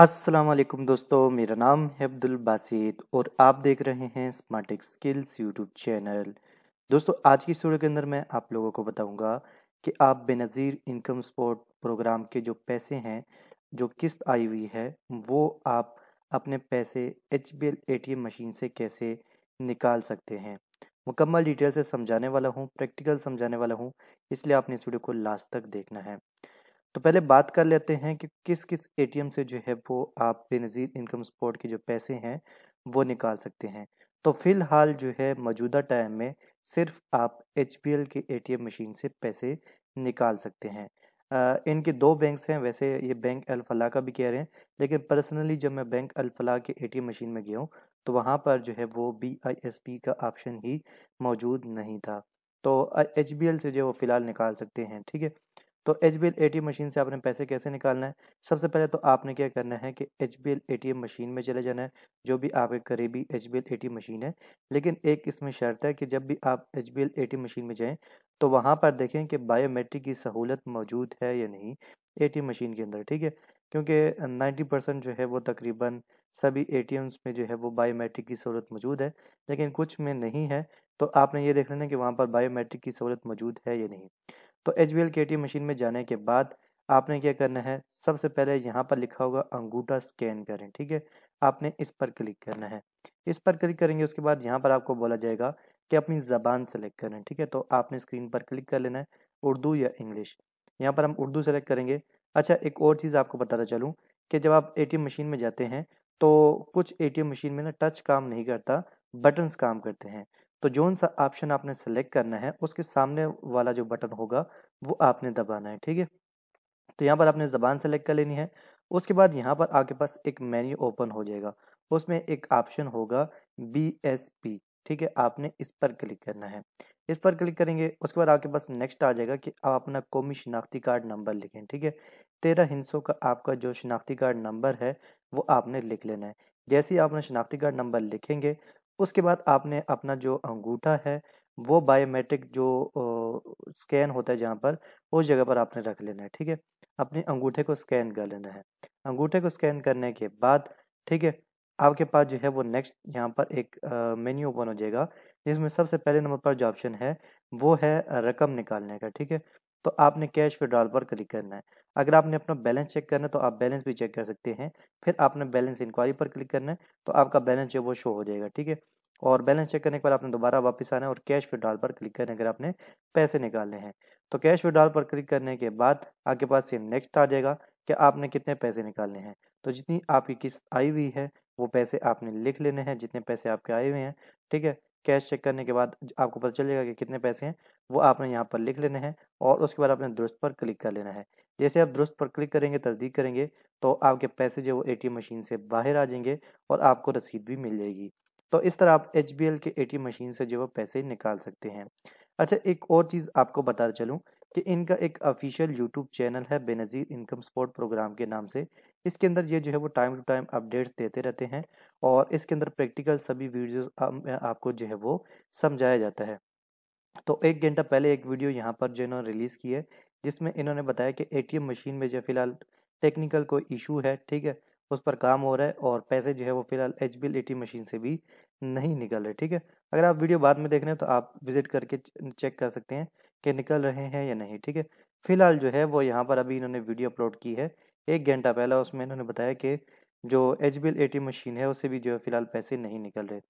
वालेकुम दोस्तों मेरा नाम है अब्दुल बासित और आप देख रहे हैं स्मार्टिक स्किल्स यूट्यूब चैनल दोस्तों आज की स्टूडियो के अंदर मैं आप लोगों को बताऊंगा कि आप बेनज़ीर इनकम सपोर्ट प्रोग्राम के जो पैसे हैं जो किस्त आई हुई है वो आप अपने पैसे H B L A T M machine से कैसे निकाल सकते हैं मुकम्मल डिटेल से समझाने वाला हूँ प्रैक्टिकल समझाने वाला हूँ इसलिए आपने स्टूडियो को लास्ट तक देखना है तो पहले बात कर लेते हैं कि किस किस ए से जो है वो आप बेनज़ीर इनकम सपोर्ट के जो पैसे हैं वो निकाल सकते हैं तो फ़िलहाल जो है मौजूदा टाइम में सिर्फ आप एच के ए मशीन से पैसे निकाल सकते हैं आ, इनके दो बैंक्स हैं वैसे ये बैंक अलफला का भी कह रहे हैं लेकिन पर्सनली जब मैं बैंक अलफला के ए मशीन में गया हूँ तो वहाँ पर जो है वो बी का ऑप्शन ही मौजूद नहीं था तो एच से जो है वो फ़िलहाल निकाल सकते हैं ठीक है तो एच बी एल मशीन से आपने पैसे कैसे निकालना है सबसे पहले तो आपने क्या करना है कि एच बी एल मशीन में चले जाना है जो भी आपके करीबी एच बी एल मशीन है लेकिन एक इसमें शर्त है कि जब भी आप एच बी एल मशीन में जाएँ तो वहाँ पर देखें कि बायोमेट्रिक की सहूलत मौजूद है या नहीं ए मशीन के अंदर ठीक है क्योंकि नाइन्टी परसेंट जो है वो तकरीबन सभी ए में जो है वो बायोमेट्रिक की सहूलत मौजूद है लेकिन कुछ में नहीं है तो आपने ये देख लेना कि वहाँ पर बायोमेट्रिक की सहूलत मौजूद है या नहीं तो एच बी मशीन में जाने के बाद आपने क्या करना है सबसे पहले यहाँ पर लिखा होगा अंगूठा स्कैन करें ठीक है आपने इस पर क्लिक करना है इस पर क्लिक करेंगे उसके बाद यहाँ पर आपको बोला जाएगा कि अपनी ज़बान सेलेक्ट करें ठीक है तो आपने स्क्रीन पर क्लिक कर लेना है उर्दू या इंग्लिश यहाँ पर हम उर्दू सेलेक्ट करेंगे अच्छा एक और चीज़ आपको बताता चलूँ कि जब आप एटीएम मशीन में जाते हैं तो कुछ एटीएम मशीन में ना टच काम नहीं करता बटन्स काम करते हैं तो जोन सा ऑप्शन आपने सेलेक्ट करना है उसके सामने वाला जो बटन होगा वो आपने दबाना है ठीक है तो यहाँ पर आपने ज़बान सेलेक्ट कर लेनी है उसके बाद यहाँ पर आपके पास एक मेन्यू ओपन हो जाएगा उसमें एक ऑप्शन होगा बी एस पी ठीक है आपने इस पर क्लिक करना है इस पर क्लिक करेंगे उसके बाद आपके पास नेक्स्ट आ जाएगा कि आप अपना कौमी शिनाख्ती कार्ड नंबर लिखें ठीक है तेरह हिंसों का आपका जो शिनाख्ती कार्ड नंबर है वो आपने लिख लेना है जैसे ही आपने शिनाख्ती कार्ड नंबर लिखेंगे उसके बाद आपने अपना जो अंगूठा है वो बायोमेट्रिक जो स्कैन होता है जहाँ पर उस जगह पर आपने रख लेना है ठीक है अपने अंगूठे को स्कैन कर लेना है अंगूठे को स्कैन करने के बाद ठीक है आपके पास जो है वो नेक्स्ट यहाँ पर एक मेन्यू ओपन हो जाएगा जिसमें सबसे पहले नंबर पर जो ऑप्शन है वो है रकम निकालने का ठीक है तो आपने कैश विड्रॉल पर क्लिक करना है अगर आपने अपना बैलेंस चेक करना है तो आप बैलेंस भी चेक कर सकते हैं फिर आपने बैलेंस इंक्वायरी पर क्लिक करना है तो आपका बैलेंस जो वो शो हो जाएगा ठीक है और बैलेंस चेक करने के बाद आपने दोबारा वापस आना है और कैश विड्रॉल पर क्लिक करना है अगर आपने पैसे निकालने हैं तो कैश विड्रॉल पर क्लिक करने के बाद आपके पास ये नेक्स्ट आ जाएगा कि आपने कितने पैसे निकालने हैं तो जितनी आपकी किस्त आई हुई है वो पैसे आपने लिख लेने हैं जितने पैसे आपके आए हुए हैं ठीक है कैश चेक करने के बाद आपको पता चलेगा कि कितने पैसे हैं वो आपने यहाँ पर लिख लेने हैं और उसके बाद आपने दुरुस्त पर क्लिक कर लेना है जैसे आप दुरुस्त पर क्लिक करेंगे तस्दीक करेंगे तो आपके पैसे जो वो ए मशीन से बाहर आ जाएंगे और आपको रसीद भी मिल जाएगी तो इस तरह आप एच के ए मशीन से जो वो पैसे निकाल सकते हैं अच्छा एक और चीज़ आपको बता चलूँ कि इनका एक ऑफिशियल यूट्यूब चैनल है बेनज़ीर इनकम सपोर्ट प्रोग्राम के नाम से इसके अंदर ये जो है वो टाइम टू टाइम अपडेट्स देते रहते हैं और इसके अंदर प्रैक्टिकल सभी वीडियोस आपको जो है वो समझाया जाता है तो एक घंटा पहले एक वीडियो यहाँ पर जो इन्होंने रिलीज़ की है जिसमें इन्होंने बताया कि एटीएम मशीन में जो फिलहाल टेक्निकल कोई इशू है ठीक है उस पर काम हो रहा है और पैसे जो है वो फिलहाल एच बिल ए मशीन से भी नहीं निकल रहे ठीक है अगर आप वीडियो बाद में देख रहे हैं तो आप विजिट करके चेक कर सकते हैं कि निकल रहे हैं या नहीं ठीक है फिलहाल जो है वो यहाँ पर अभी इन्होंने वीडियो अपलोड की है एक घंटा पहला उसमें इन्होंने बताया कि जो एच बी एल मशीन है उससे भी जो है फिलहाल पैसे नहीं निकल रहे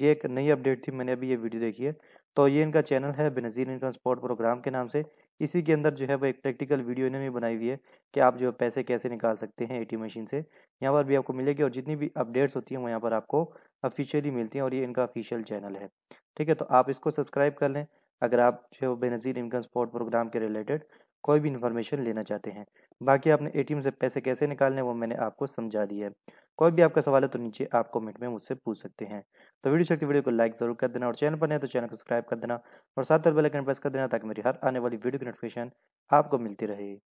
ये एक नई अपडेट थी मैंने अभी ये वीडियो देखी है तो ये इनका चैनल है बेनज़ीर इनकम स्पोर्ट प्रोग्राम के नाम से इसी के अंदर जो है वो एक प्रैक्टिकल वीडियो इन्होंने बनाई हुई है कि आप जो पैसे कैसे निकाल सकते हैं एटीएम मशीन से यहाँ पर भी आपको मिलेगी और जितनी भी अपडेट्स होती हैं वो यहाँ पर आपको ऑफिशियली मिलती हैं और ये इनका ऑफिशियल चैनल है ठीक है तो आप इसको सब्सक्राइब कर लें अगर आप जो है बेनज़ीर इनकम सपोर्ट प्रोग्राम के रिलेटेड कोई भी इन्फॉर्मेशन लेना चाहते हैं बाकी आपने एम से पैसे कैसे निकालने वो मैंने आपको समझा दिया है कोई भी आपका सवाल है तो नीचे आप कमेंट में मुझसे पूछ सकते हैं तो वीडियो शक्ति वीडियो को लाइक जरूर कर देना और चैनल पर नहीं तो चैनल को सब्सक्राइब कर देना और साथ बेल आइकन प्रेस कर देना ताकि मेरी हर आने वाली वीडियो की नोटिफिकेशन आपको मिलती रहे